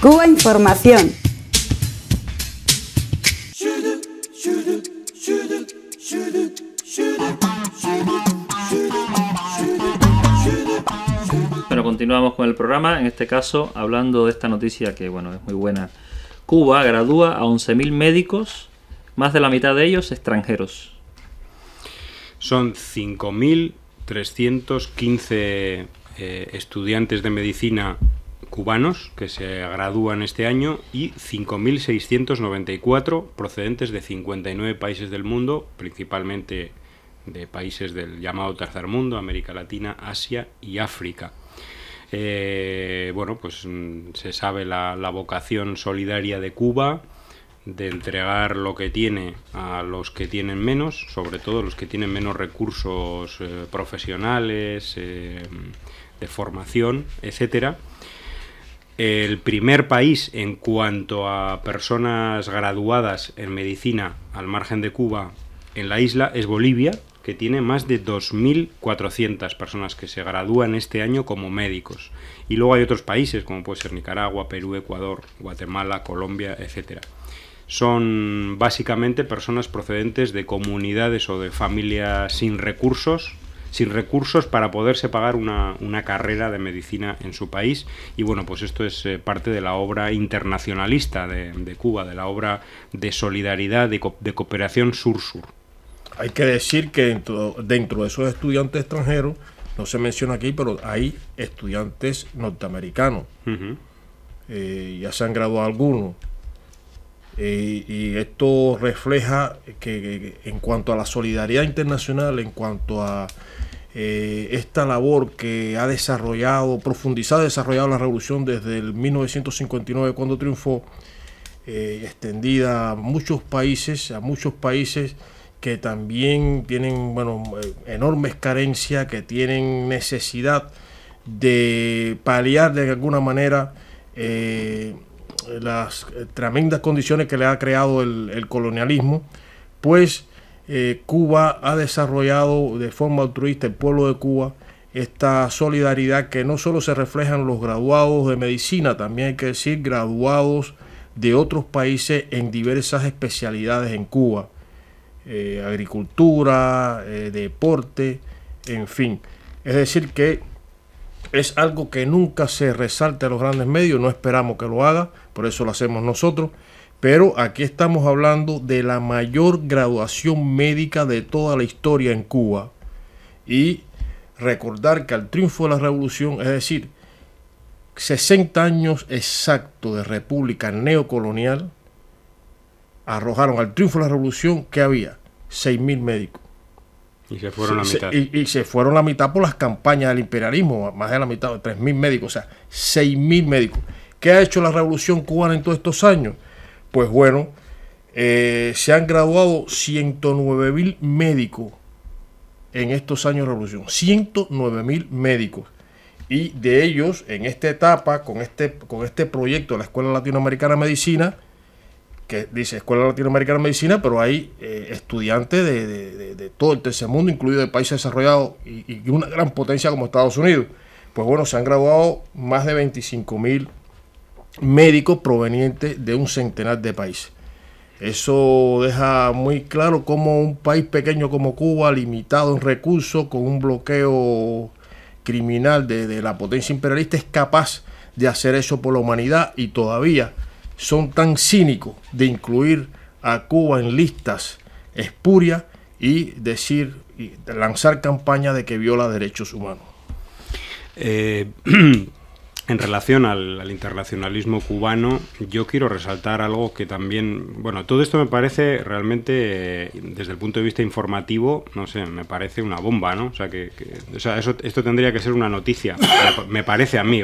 Cuba Información. Bueno, continuamos con el programa, en este caso hablando de esta noticia que bueno, es muy buena. Cuba gradúa a 11.000 médicos, más de la mitad de ellos extranjeros. Son 5.315 eh, estudiantes de medicina cubanos que se gradúan este año y 5.694 procedentes de 59 países del mundo, principalmente de países del llamado tercer mundo, América Latina, Asia y África. Eh, bueno, pues mm, se sabe la, vocación solidaria de Cuba, de entregar lo que tiene a los que tienen menos, sobre todo los que tienen menos recursos eh, profesionales, eh, de formación, etcétera el primer país en cuanto a personas graduadas en medicina al margen de Cuba en la isla es Bolivia, que tiene más de 2.400 personas que se gradúan este año como médicos. Y luego hay otros países como puede ser Nicaragua, Perú, Ecuador, Guatemala, Colombia, etc. Son básicamente personas procedentes de comunidades o de familias sin recursos sin recursos para poderse pagar una, carrera de medicina en su país. Y bueno, pues esto es eh, parte de la obra internacionalista de, Cuba, de la obra de solidaridad, de, cooperación sur-sur. Hay que decir que dentro, de esos estudiantes extranjeros, no se menciona aquí, pero hay estudiantes norteamericanos. Eh, ya se han graduado algunos y esto refleja que, en cuanto a la solidaridad internacional, en cuanto a eh, esta labor que ha desarrollado, profundizado, desarrollado la revolución desde el 1959 cuando triunfó, eh, extendida a muchos países, a muchos países que también tienen bueno, enormes carencias, que tienen necesidad de paliar de alguna manera eh, las eh, tremendas condiciones que le ha creado el, colonialismo, pues eh, Cuba ha desarrollado de forma altruista el pueblo de Cuba esta solidaridad que no solo se refleja en los graduados de medicina, también hay que decir graduados de otros países en diversas especialidades en Cuba, eh, agricultura, deporte, en fin. Es decir que es algo que nunca se resalte a los grandes medios, no esperamos que lo haga, por eso lo hacemos nosotros. Pero aquí estamos hablando de la mayor graduación médica de toda la historia en Cuba. Y recordar que al triunfo de la revolución, es decir, 60 años exacto de república neocolonial, arrojaron al triunfo de la revolución que había 6.000 médicos. Y se fueron la mitad. Y, se fueron la mitad por las campañas del imperialismo, más de la mitad, 3.000 médicos, o sea, 6.000 médicos. ¿Qué ha hecho la revolución cubana en todos estos años? Pues bueno, eh, se han graduado 109.000 médicos en estos años de revolución. 109.000 médicos. Y de ellos, en esta etapa, con este, con este proyecto de la Escuela Latinoamericana de Medicina, que dice Escuela Latinoamericana de Medicina, pero hay eh, estudiantes de, todo el tercer mundo, incluido de países desarrollados y, una gran potencia como Estados Unidos. Pues bueno, se han graduado más de 25.000... médicos provenientes de un centenar de países. Eso deja muy claro cómo un país pequeño como Cuba, limitado en recursos, con un bloqueo criminal de la potencia imperialista, es capaz de hacer eso por la humanidad y todavía son tan cínicos de incluir a Cuba en listas espurias y decir y lanzar campaña de que viola derechos humanos. Eh, en relación al, internacionalismo cubano, yo quiero resaltar algo que también, bueno, todo esto me parece realmente, eh, desde el punto de vista informativo, no sé, me parece una bomba, ¿no? O sea, que, o sea, eso, esto tendría que ser una noticia, me parece a mí.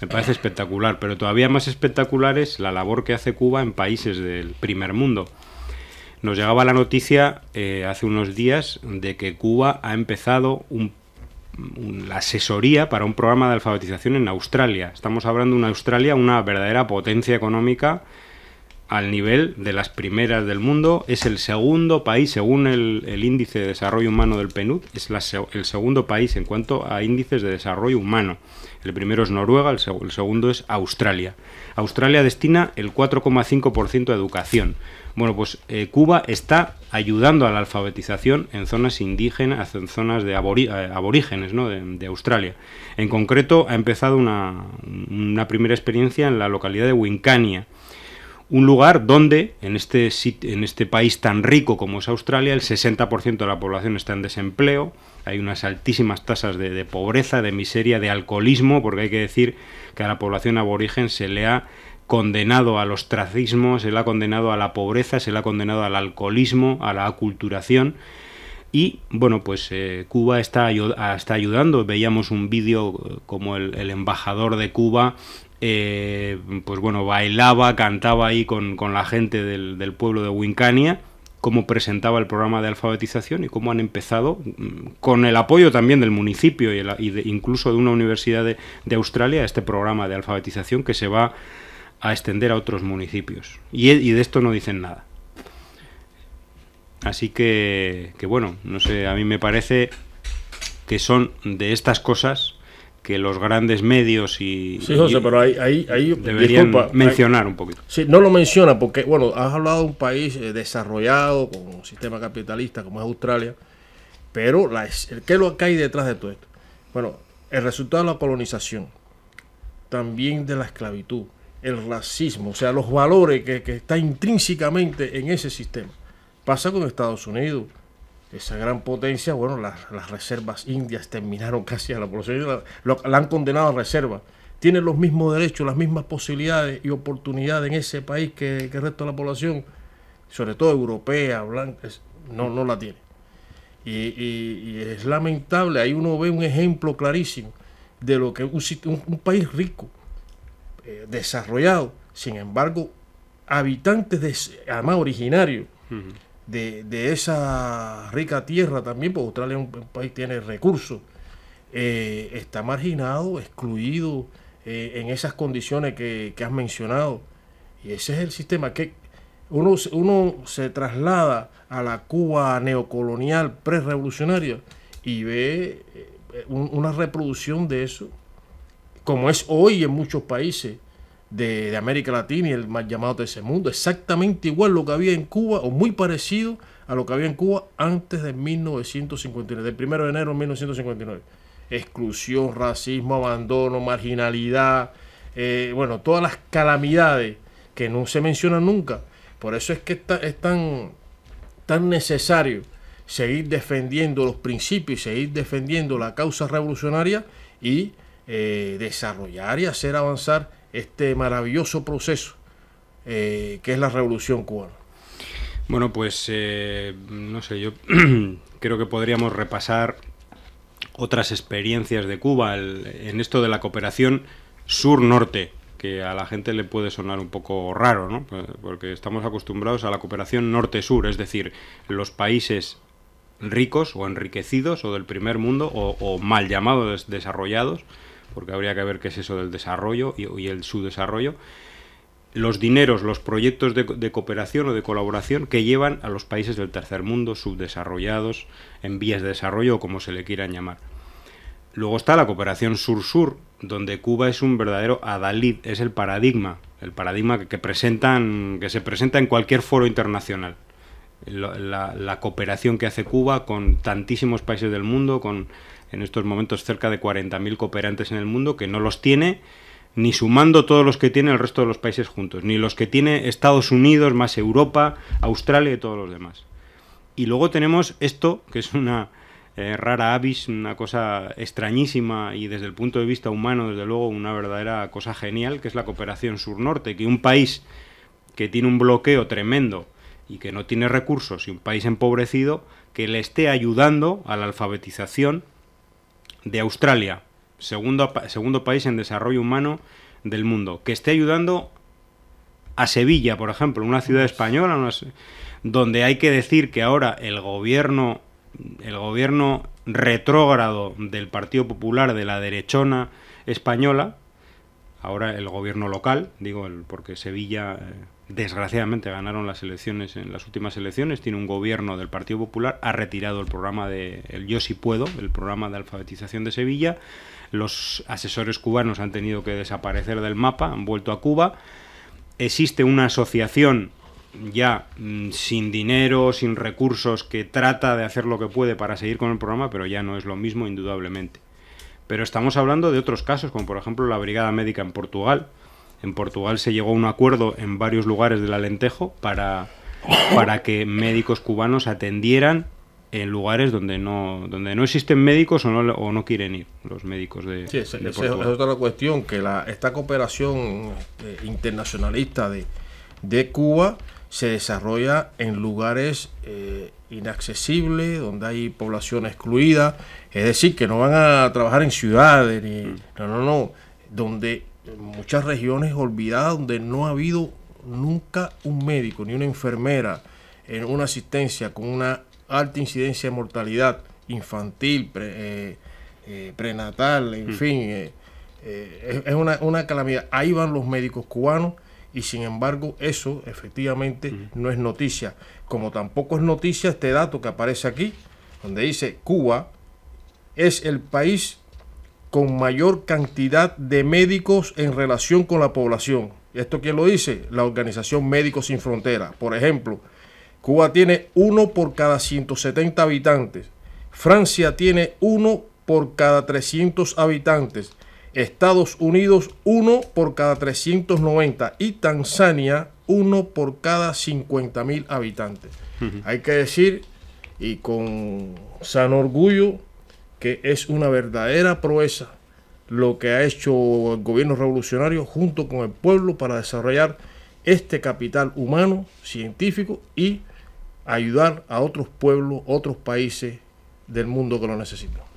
Me parece espectacular, pero todavía más espectacular es la labor que hace Cuba en países del primer mundo. Nos llegaba la noticia eh, hace unos días de que Cuba ha empezado un, la asesoría para un programa de alfabetización en Australia. Estamos hablando de una Australia, una verdadera potencia económica al nivel de las primeras del mundo, es el segundo país, según el, índice de desarrollo humano del PNUD, es el segundo país en cuanto a índices de desarrollo humano. El primero es Noruega, el, segundo es Australia. Australia destina el 4,5% a educación. Bueno, pues eh, Cuba está ayudando a la alfabetización en zonas indígenas, en zonas de eh, aborígenes ¿no? de, Australia. En concreto, ha empezado una, una primera experiencia en la localidad de Wincania un lugar donde en este, en este país tan rico como es Australia, el 60% de la población está en desempleo, hay unas altísimas tasas de, pobreza, de miseria, de alcoholismo, porque hay que decir que a la población aborigen se le ha condenado a los ostracismo, se le ha condenado a la pobreza, se le ha condenado al alcoholismo, a la aculturación. Y bueno, pues eh, Cuba está, ayudando. Veíamos un vídeo eh, como el, el, embajador de Cuba eh, pues bueno, bailaba, cantaba ahí con, la gente del, pueblo de Wincania, cómo presentaba el programa de alfabetización y cómo han empezado, mm, con el apoyo también del municipio y, incluso de una universidad de, Australia, este programa de alfabetización que se va a extender a otros municipios. Y, e, de esto no dicen nada. Así que bueno, no sé, a mí me parece que son de estas cosas que los grandes medios y... Sí, José, pero ahí... deberían mencionar un poquito. Sí, no lo menciona porque, bueno, has hablado de un país eh, desarrollado con un sistema capitalista como es Australia, pero ¿qué lo que hay detrás de todo esto? Bueno, el resultado de la colonización, también de la esclavitud, el racismo, o sea, los valores que, que está intrínsecamente en ese sistema. Pasa con Estados Unidos, esa gran potencia, bueno, las, reservas indias terminaron casi a la población, la, la han condenado a reserva. Tienen los mismos derechos, las mismas posibilidades y oportunidades en ese país que, el resto de la población, sobre todo europea, blanca, no, no la tiene. Y, es lamentable, ahí uno ve un ejemplo clarísimo de lo que un, un, país rico, eh, desarrollado, sin embargo, habitantes de, además originarios, de, esa rica tierra también, porque Australia es un, país que tiene recursos, eh, está marginado, excluido eh, en esas condiciones que, has mencionado. Y ese es el sistema que uno, uno se traslada a la Cuba neocolonial pre-revolucionaria... y ve eh, una reproducción de eso, como es hoy en muchos países de, América Latina y el mal llamado ese mundo, exactamente igual lo que había en Cuba o muy parecido a lo que había en Cuba antes de 1959, del 1 de enero de 1959. Exclusión, racismo, abandono, marginalidad, eh, bueno, todas las calamidades que no se mencionan nunca. Por eso es que es tan, necesario seguir defendiendo los principios, seguir defendiendo la causa revolucionaria y eh, desarrollar y hacer avanzar este maravilloso proceso eh, que es la revolución cubana. Bueno, pues eh, no sé, yo creo que podríamos repasar otras experiencias de Cuba en esto de la cooperación sur-norte, que a la gente le puede sonar un poco raro, ¿no? Pues, porque estamos acostumbrados a la cooperación norte-sur, es decir, los países ricos o enriquecidos o del primer mundo o mal llamados desarrollados, porque habría que ver qué es eso del desarrollo y, el subdesarrollo, los dineros, los proyectos de, cooperación o de colaboración que llevan a los países del tercer mundo, subdesarrollados, en vías de desarrollo o como se le quieran llamar. Luego está la cooperación sur-sur, donde Cuba es un verdadero adalid, es el paradigma, el paradigma que, presentan, que se presenta en cualquier foro internacional. la cooperación que hace Cuba con tantísimos países del mundo, con en estos momentos cerca de 40.000 cooperantes en el mundo, que no los tiene ni sumando todos los que tiene el resto de los países juntos, ni los que tiene Estados Unidos, más Europa, Australia y todos los demás. Y luego tenemos esto, que es una eh, rara avis, una cosa extrañísima y desde el punto de vista humano, desde luego, una verdadera cosa genial, que es la cooperación sur-norte, que un país que tiene un bloqueo tremendo y que no tiene recursos, y un país empobrecido, que le esté ayudando a la alfabetización de Australia, segundo, segundo país en desarrollo humano del mundo, que esté ayudando a Sevilla, por ejemplo, una ciudad española, donde hay que decir que ahora el gobierno, el gobierno retrógrado del Partido Popular, de la derechona española, ahora el gobierno local, digo, porque Sevilla... Eh, desgraciadamente ganaron las elecciones en las últimas elecciones, tiene un gobierno del Partido Popular, ha retirado el programa de el Yo si puedo, el programa de alfabetización de Sevilla, los asesores cubanos han tenido que desaparecer del mapa, han vuelto a Cuba, existe una asociación ya mm, sin dinero, sin recursos, que trata de hacer lo que puede para seguir con el programa, pero ya no es lo mismo, indudablemente. Pero estamos hablando de otros casos, como por ejemplo la Brigada Médica en Portugal, en Portugal se llegó a un acuerdo en varios lugares del Alentejo para, para que médicos cubanos atendieran en lugares donde no donde no existen médicos o no, quieren ir los médicos de, sí, es, es otra cuestión que la, esta cooperación eh, internacionalista de, de, Cuba se desarrolla en lugares eh, inaccesibles donde hay población excluida es decir que no van a trabajar en ciudades ni, mm. no no no donde muchas regiones olvidadas donde no ha habido nunca un médico ni una enfermera en una asistencia con una alta incidencia de mortalidad infantil, eh, eh, prenatal, en mm. fin, eh, es una, calamidad. Ahí van los médicos cubanos y sin embargo eso efectivamente mm. no es noticia, como tampoco es noticia este dato que aparece aquí, donde dice Cuba es el país con mayor cantidad de médicos en relación con la población. ¿Esto quién lo dice? La Organización Médicos Sin Fronteras. Por ejemplo, Cuba tiene uno por cada 170 habitantes. Francia tiene uno por cada 300 habitantes. Estados Unidos uno por cada 390. Y Tanzania uno por cada 50 mil habitantes. Hay que decir, y con san orgullo, que es una verdadera proeza lo que ha hecho el gobierno revolucionario junto con el pueblo para desarrollar este capital humano, científico y ayudar a otros pueblos, otros países del mundo que lo necesitan.